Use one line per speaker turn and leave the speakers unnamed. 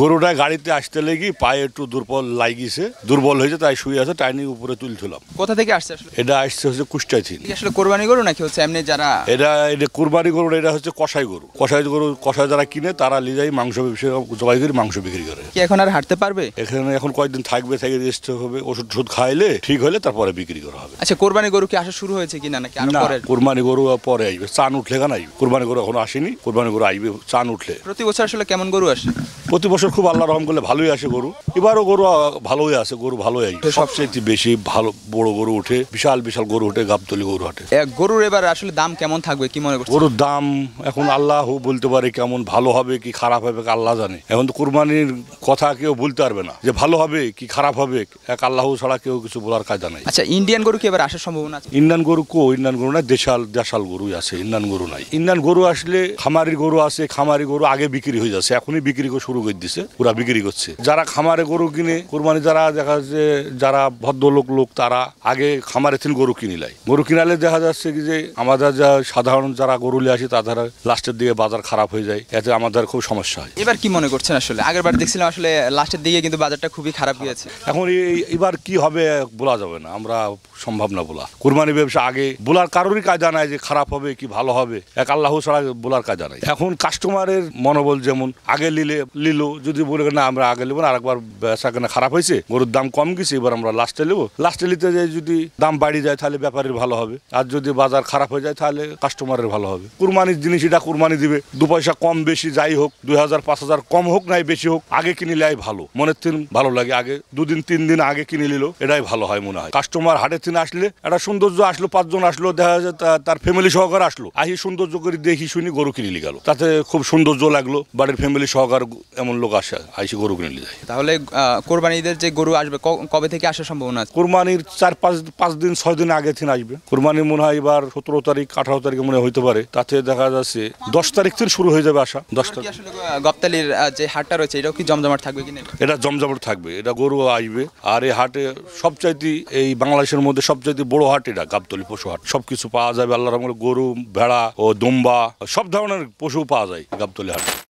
গরুটা গাড়িতে আসতে লেগি পায়ে একটু দুর্বল লাগিয়েছে দুর্বল হয়েছে তাই শুয়ে আছে টাইনি উপরে তুলছিলাম
কোথা থেকে আসছে আসলে
এটা আসছে হচ্ছে কুষ্টাই ছিল
আসলে কোরবানি গরু নাকি হচ্ছে এমনি যারা
এটা এটা কোরবানি গরু এটা হচ্ছে কষাই গরু কষাই গরু কষাই যারা কিনে তারা লিজাই মাংস ব্যবসা জবাই করে মাংস বিক্রি করে কি এখন আর হাঁটতে পারবে এখানে এখন কয়েকদিন থাকবে থাকে রেস্ট হবে ওষুধ ওষুধ খাইলে ঠিক হলে তারপরে বিক্রি করা হবে আচ্ছা কোরবানি গরু কি আসা শুরু হয়েছে কিনা নাকি আর না কোরবানি গরু পরে আসবে চান উঠলে কেন আসবে কোরবানি গরু এখন আসেনি কোরবানি গরু আসবে চান উঠলে
প্রতি বছর আসলে কেমন গরু আসে প্রতি বছর এবছর খুব আল্লাহ রহম করলে ভালোই আসে
গরু এবারও গরু ভালোই আসে গরু ভালোই আসে সবচেয়ে বেশি ভালো বড় গরু উঠে বিশাল বিশাল গরু উঠে গাবতলি গরু হাটে
গরুর এবার আসলে দাম কেমন থাকবে কি মনে
করছো গরুর দাম এখন আল্লাহ বলতে পারে কেমন ভালো হবে কি খারাপ হবে আল্লাহ জানে এখন তো কুরবানির কথা কেউ বলতে পারবে না যে ভালো হবে কি খারাপ হবে এক আল্লাহ ছাড়া কেউ কিছু বলার কাজ নাই আচ্ছা ইন্ডিয়ান গরু কি এবার আসার সম্ভাবনা আছে ইন্ডিয়ান গরু কো ইন্ডিয়ান গরু না দেশাল দেশাল গরুই আছে ইন্ডিয়ান গরু নাই ইন্ডিয়ান গরু আসলে খামারি গরু আছে খামারি গরু আগে বিক্রি হয়ে যাচ্ছে এখনই বিক্রি শুরু করে দিচ্ছে করছে ওরা বিক্রি করছে যারা খামারে গরু কিনে কোরবানি যারা দেখা যাচ্ছে যারা ভদ্রলোক লোক তারা আগে খামারে থেকে গরু কিনে নেয় গরু কিনালে দেখা যাচ্ছে কি যে আমাদের যা সাধারণ যারা গরু নিয়ে আসে তাদের লাস্টের দিকে বাজার খারাপ হয়ে যায় এতে আমাদের খুব সমস্যা হয়
এবার কি মনে করছেন আসলে আগের বার দেখছিলাম আসলে লাস্টের দিকে কিন্তু বাজারটা খুবই খারাপ গিয়েছে এখন এবার কি হবে বলা যাবে
না আমরা সম্ভব না বলা কোরবানি ব্যবসা আগে বলার কারোরই কাজ নাই যে খারাপ হবে কি ভালো হবে এক আল্লাহ ছাড়া বলার কাজ নাই এখন কাস্টমারের মনোবল যেমন আগে লিলে লিল যদি বলে না আমরা আগে নেবো না আরেকবার বেচা কেনা খারাপ হয়েছে গরুর দাম কম গেছে এবার আমরা লাস্টে নেবো লাস্টে নিতে যাই যদি দাম বাড়ি যায় তাহলে ব্যাপারের ভালো হবে আর যদি বাজার খারাপ হয়ে যায় তাহলে কাস্টমারের ভালো হবে কুরবানির জিনিস এটা কুরবানি দিবে দু পয়সা কম বেশি যাই হোক দুই হাজার পাঁচ হাজার কম হোক নাই বেশি হোক আগে কিনে নেয় ভালো মনের দিন ভালো লাগে আগে দুদিন তিন দিন আগে কিনে নিল এটাই ভালো হয় মনে হয় কাস্টমার হাটের দিন আসলে একটা সৌন্দর্য আসলো পাঁচজন আসলো দেখা যায় তার ফ্যামিলি সহকারে আসলো আসি সৌন্দর্য করে দেখি শুনি গরু কিনে নিয়ে গেল তাতে খুব সৌন্দর্য লাগলো বাড়ির ফ্যামিলি সহকার এমন লোক আসে আইসে গরু কিনে নিয়ে যায় তাহলে কোরবানিদের যে গরু আসবে কবে থেকে আসার সম্ভাবনা আছে কোরবানির চার পাঁচ পাঁচ দিন ছয় দিন আগে থেকে আসবে কোরবানি মনে হয় এবার সতেরো তারিখ আঠারো তারিখে মনে হইতে পারে তাতে দেখা যাচ্ছে দশ তারিখ থেকে শুরু হয়ে যাবে আসা দশ তারিখ
গপ্তালির যে হাটটা রয়েছে এটাও কি
জমজমাট থাকবে কিনা এটা জমজমাট থাকবে এটা গরু আসবে আর এই হাটে সবচাইতে এই বাংলাদেশের মধ্যে সবচাইতে বড় হাট এটা গাবতলি পশু হাট সবকিছু পাওয়া যাবে আল্লাহ রহমান গরু ভেড়া ও দুম্বা সব ধরনের পশু পাওয়া যায় গাবতলি হাটে